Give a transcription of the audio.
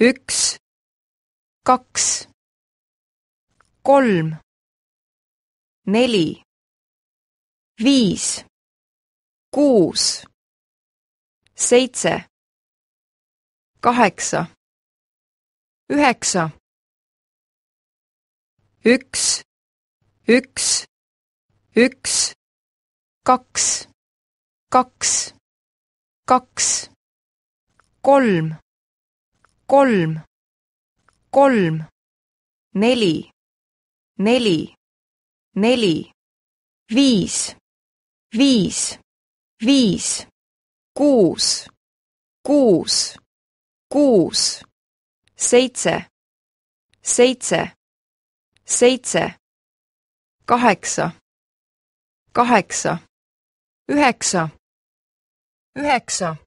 üks, kaks, kolm, neli, viis, kuus, seitse, kaheksa, üheksa, üks, üks, üks, kaks, kaks, kaks, kolm kolm, kolm, neli, neli, neli, viis, viis, viis, kuus, kuus, kuus, seitse, seitse, seitse, kaheksa, kaheksa, üheksa, üheksa